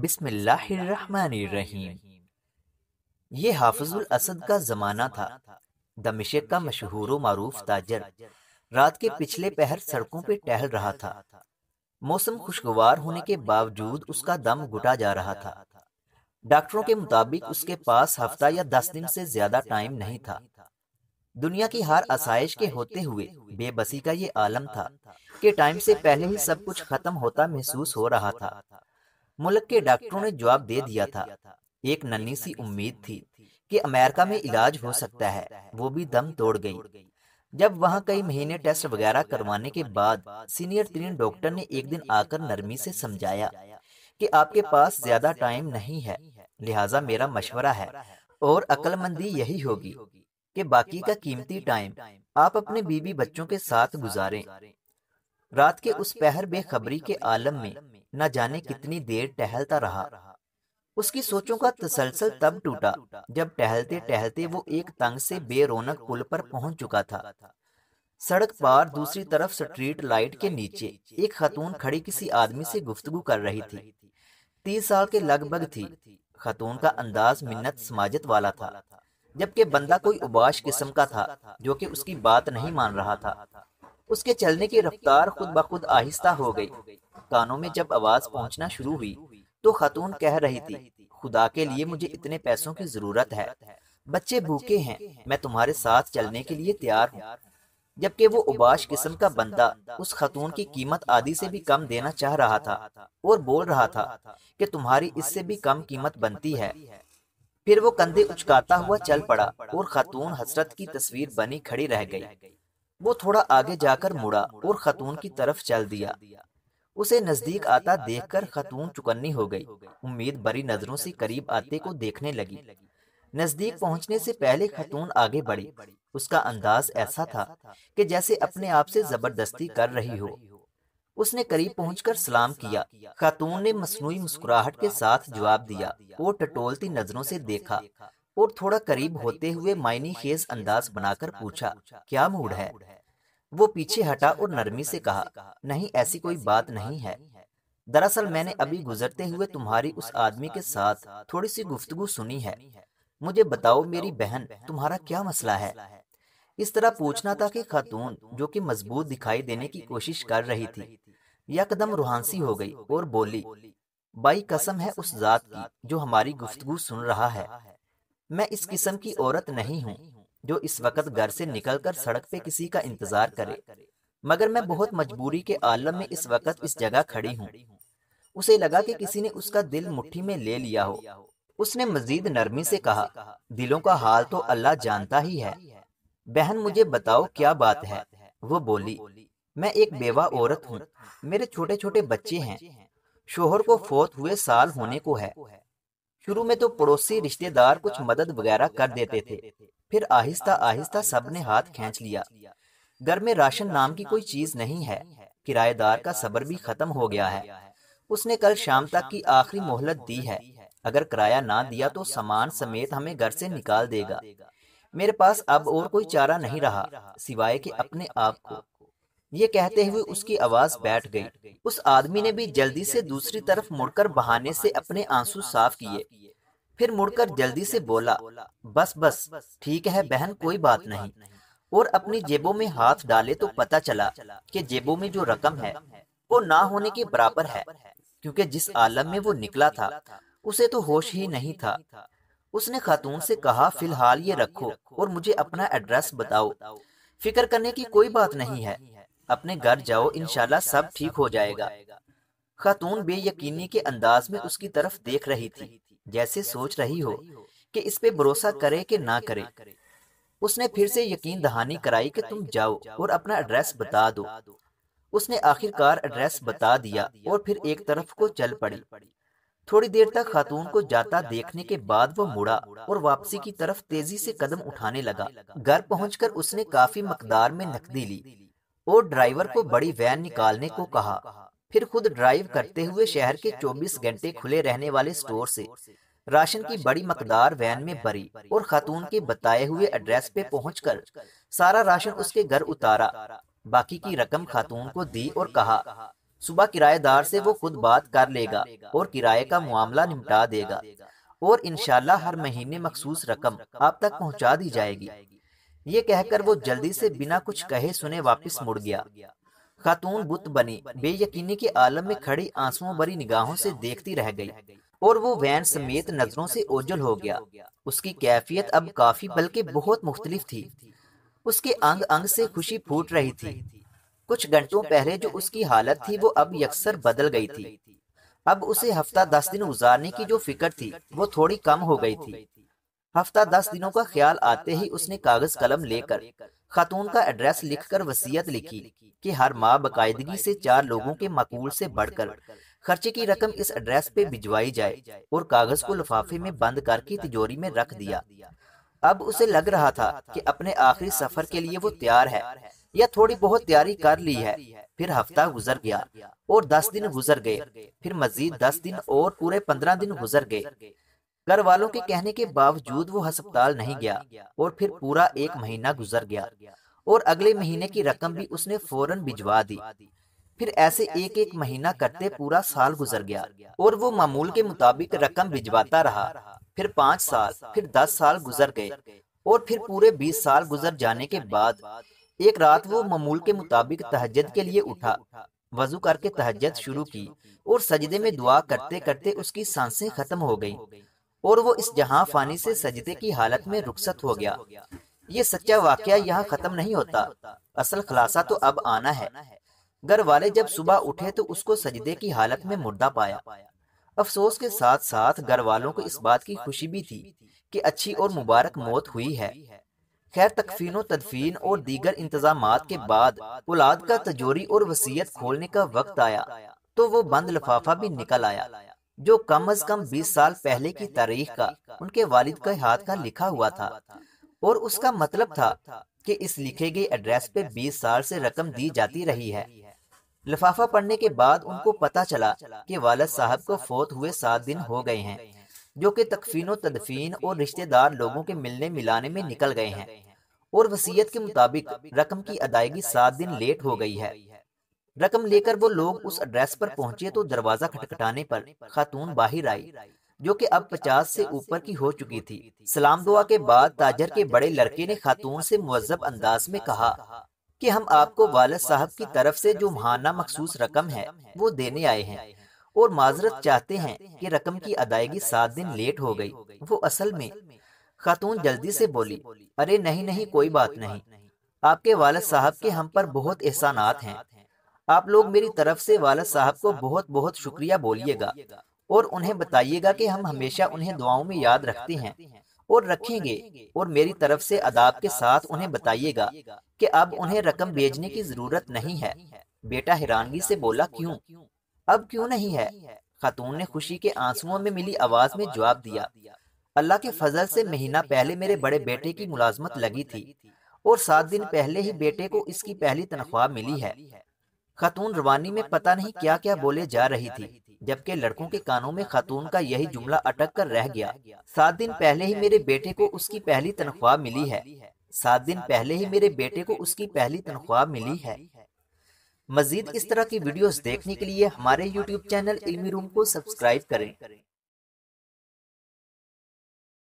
बिस्मिल्लाहिर्रहमानिर्रहीम ये हाफिजुल असद का जमाना था दमिश्क का मशहूर मारूफ ताजर रात के पिछले पहर सड़कों पर टहल रहा था मौसम खुशगवार होने के बावजूद उसका दम घुटा जा रहा था डॉक्टरों के मुताबिक उसके पास हफ्ता या दस दिन से ज्यादा टाइम नहीं था दुनिया की हर आसाइश के होते हुए बेबसी का ये आलम था कि टाइम से पहले ही सब कुछ खत्म होता महसूस हो रहा था मुल्क के डॉक्टरों ने जवाब दे दिया था एक नन्ही सी उम्मीद थी कि अमेरिका में इलाज हो सकता है वो भी दम तोड़ गई जब वहाँ कई महीने टेस्ट वगैरह करवाने के बाद सीनियर तीन डॉक्टर ने एक दिन आकर नरमी से समझाया कि आपके पास ज्यादा टाइम नहीं है लिहाजा मेरा मशवरा है और अक्लमंदी यही होगी कि बाकी का कीमती टाइम आप अपने बीबी बच्चों के साथ गुजारें रात के उस पहर बेखबरी के आलम में न जाने कितनी देर टहलता रहा उसकी सोचों का तसलसल तब टूटा जब टहलते टहलते वो एक तंग से बेरोनक पुल पर पहुंच चुका था सड़क पार दूसरी तरफ स्ट्रीट लाइट के नीचे एक खतून खड़ी किसी आदमी से गुफ्तगु कर रही थी तीस साल के लगभग थी खतून का अंदाज मिन्नत समाजत वाला था जबकि बंदा कोई उबाश किस्म का था जो कि उसकी बात नहीं मान रहा था उसके चलने की रफ्तार खुद ब खुद आहिस्ता हो गई कानों में जब आवाज पहुंचना शुरू हुई तो खातून कह रही थी खुदा के लिए मुझे इतने पैसों की जरूरत है बच्चे भूखे हैं मैं तुम्हारे साथ चलने के लिए तैयार हूँ जबकि वो उबाश किस्म का बंदा उस खतून की कीमत आदि से भी कम देना चाह रहा था और बोल रहा था कि तुम्हारी इससे भी कम कीमत बनती है फिर वो कंधे उचकाता हुआ चल पड़ा और खातून हसरत की तस्वीर बनी खड़ी रह गई वो थोड़ा आगे जाकर मुड़ा और खतून की तरफ चल दिया उसे नजदीक आता देखकर खतून चुकन्नी हो गई उम्मीद बड़ी नजरों से करीब आते को देखने लगी नजदीक पहुंचने से पहले खतून आगे बढ़ी उसका अंदाज ऐसा था कि जैसे अपने आप से जबरदस्ती कर रही हो उसने करीब पहुंचकर सलाम किया खातून ने मसनू मुस्कुराहट के साथ जवाब दिया वो टटोलती नजरों से देखा और थोड़ा करीब होते हुए मायनी खेज अंदाज बनाकर पूछा क्या मूड है वो पीछे हटा और नरमी से कहा नहीं ऐसी कोई बात नहीं है दरअसल मैंने अभी गुजरते हुए तुम्हारी उस आदमी के साथ थोड़ी सी गुफ्तगु सुनी है मुझे बताओ मेरी बहन तुम्हारा क्या मसला है इस तरह पूछना था कि खातून जो कि मजबूत दिखाई देने की कोशिश कर रही थी यकदम रूहानसी हो गई और बोली बाई कसम है उस जात की जो हमारी गुफ्तगु सुन रहा है मैं इस किस्म की औरत नहीं हूँ जो इस वक्त घर से निकलकर सड़क पे किसी का इंतजार करे मगर मैं बहुत मजबूरी के आलम में इस वक्त इस जगह खड़ी हूँ उसे लगा कि किसी ने उसका दिल मुट्ठी में ले लिया हो उसने मजीद नरमी से कहा दिलों का हाल तो, तो अल्लाह जानता ही है बहन मुझे बताओ क्या बात है वो बोली मैं एक बेवा औरत हूँ मेरे छोटे छोटे बच्चे हैं शोहर को फोत हुए साल होने को है शुरू में तो पड़ोसी रिश्तेदार कुछ मदद वगैरह कर देते थे फिर आहिस्ता आहिस्ता सब ने हाथ खेच लिया घर में राशन नाम की कोई चीज नहीं है किराएदार का सबर भी खत्म हो गया है उसने कल शाम तक की आखिरी मोहलत दी है अगर किराया ना तो दिया तो सामान समेत हमें घर से निकाल देगा मेरे पास अब और कोई चारा नहीं रहा सिवाय कि अपने आप को ये कहते हुए उसकी आवाज बैठ गई उस आदमी ने भी जल्दी से दूसरी तरफ मुड़कर बहाने से अपने आंसू साफ किए फिर मुड़कर जल्दी से बोला बस बस ठीक है बहन कोई बात नहीं और अपनी जेबों में हाथ डाले तो पता चला कि जेबों में जो रकम है वो ना होने के बराबर है क्योंकि जिस आलम में वो निकला था उसे तो होश ही नहीं था उसने खातून से कहा फिलहाल ये रखो और मुझे अपना एड्रेस बताओ फिक्र करने की कोई बात नहीं है अपने घर जाओ इनशाला सब ठीक हो जाएगा खातून बे यकीनी के अंदाज में उसकी तरफ देख रही थी जैसे सोच रही हो कि इस पे भरोसा करे कि ना करे उसने फिर से यकीन दहानी कराई कि तुम जाओ और अपना एड्रेस बता दो उसने आखिरकार एड्रेस बता दिया और फिर एक तरफ को चल पड़ी थोड़ी देर तक खातून को जाता देखने के बाद वो मुड़ा और वापसी की तरफ तेजी से कदम उठाने लगा घर पहुंचकर उसने काफी मकदार में नकदी ली और ड्राइवर को बड़ी वैन निकालने को कहा फिर खुद ड्राइव करते हुए शहर के 24 घंटे खुले रहने वाले स्टोर से राशन की बड़ी मकदार वैन में भरी और खातून के बताए हुए एड्रेस पे पहुंचकर सारा राशन उसके घर उतारा बाकी की रकम खातून को दी और कहा सुबह किराएदार से वो खुद बात कर लेगा और किराए का मामला निपटा देगा और इनशाला हर महीने मखसूस रकम आप तक पहुंचा दी जाएगी ये कहकर वो जल्दी से बिना कुछ कहे सुने वापस मुड़ गया खातून बुत बनी बेयकीनी के आलम में खड़ी आंसुओं भरी निगाहों से देखती रह गई और वो वैन समेत नजरों से ओझल हो गया उसकी कैफियत अब काफी बल्कि बहुत मुख्तलिफ थी उसके अंग अंग से खुशी फूट रही थी कुछ घंटों पहले जो उसकी हालत थी वो अब यकसर बदल गई थी अब उसे हफ्ता दस दिन गुजारने की जो फिक्र थी वो थोड़ी कम हो गई थी हफ्ता दस दिनों का ख्याल आते ही उसने कागज कलम लेकर खातून का एड्रेस लिखकर वसीयत लिखी कि हर माह बाकायदगी से चार लोगों के मकूल से बढ़कर खर्चे की रकम इस एड्रेस पे भिजवाई जाए और कागज को लिफाफे में बंद करके तिजोरी में रख दिया अब उसे लग रहा था कि अपने आखिरी सफर के लिए वो तैयार है या थोड़ी बहुत तैयारी कर ली है फिर हफ्ता गुजर गया और दस दिन गुजर गए फिर मजीद दस दिन और पूरे पंद्रह दिन गुजर गए घर वालों के कहने के बावजूद वो अस्पताल नहीं गया और फिर पूरा एक महीना गुजर गया और अगले महीने की रकम भी उसने फौरन भिजवा दी फिर ऐसे एक एक महीना करते पूरा साल गुजर गया और वो मामूल के मुताबिक रकम भिजवाता रहा फिर पाँच साल फिर दस साल गुजर गए और फिर पूरे बीस साल गुजर जाने के बाद एक रात वो मामूल के मुताबिक तहजद के लिए उठा वजू करके तहजद शुरू की और सजदे में दुआ करते करते उसकी सांसें खत्म हो गईं और वो इस जहां फानी से सजदे की हालत में रुखसत हो गया ये सच्चा वाक्य यहाँ खत्म नहीं होता असल खुलासा तो अब आना है घर वाले जब सुबह उठे तो उसको सजदे की हालत में मुर्दा पाया अफसोस के साथ साथ घर वालों को इस बात की खुशी भी थी कि अच्छी और मुबारक मौत हुई है खैर तकफीनो तदफीन और दीगर इंतजाम के बाद औलाद का तजोरी और वसीयत खोलने का वक्त आया तो वो बंद लफाफा भी निकल आया जो कम अज कम 20 साल पहले की तारीख का उनके वालिद के हाथ का लिखा हुआ था और उसका मतलब था कि इस लिखे गए एड्रेस पे 20 साल से रकम दी जाती रही है लिफाफा पढ़ने के बाद उनको पता चला कि वालद साहब को फोत हुए सात दिन हो गए हैं जो कि तकफीन तदफीन और रिश्तेदार लोगों के मिलने मिलाने में निकल गए हैं और वसीयत के मुताबिक रकम की अदायगी सात दिन लेट हो गई है रकम लेकर वो लोग उस एड्रेस पर पहुंचे तो दरवाजा खटखटाने पर खातून बाहर आई जो कि अब पचास से ऊपर की हो चुकी थी सलाम दुआ के बाद ताजर के बड़े लड़के ने खातून से मुहजब अंदाज में कहा कि हम आपको वाल साहब की तरफ से जो महाना मखसूस रकम है वो देने आए हैं और माजरत चाहते हैं कि रकम की अदायगी सात दिन लेट हो गई वो असल में खातून जल्दी से बोली अरे नहीं नहीं कोई बात नहीं आपके वाल साहब के हम पर बहुत एहसानात हैं आप लोग मेरी तरफ से वालद साहब को बहुत बहुत शुक्रिया बोलिएगा और उन्हें बताइएगा कि हम हमेशा उन्हें दुआओं में याद रखते हैं और रखेंगे और मेरी तरफ से अदाब के साथ उन्हें बताइएगा कि अब उन्हें रकम भेजने की जरूरत नहीं है बेटा हैरानगी से बोला क्यों अब क्यों नहीं है खातून ने खुशी के आंसुओं में मिली आवाज में जवाब दिया अल्लाह के फजल से महीना पहले मेरे बड़े बेटे की मुलाजमत लगी थी और सात दिन पहले ही बेटे को इसकी पहली तनख्वाह मिली है खातून रवानी में पता नहीं क्या क्या बोले जा रही थी जबकि लड़कों के कानों में खातून का यही जुमला अटक कर रह गया सात दिन पहले ही मेरे बेटे को उसकी पहली तनख्वाह मिली है सात दिन पहले ही मेरे बेटे को उसकी पहली तनख्वाह मिली है मजीद इस तरह की वीडियोस देखने के लिए हमारे यूट्यूब चैनल इल्मी रूम को सब्सक्राइब करें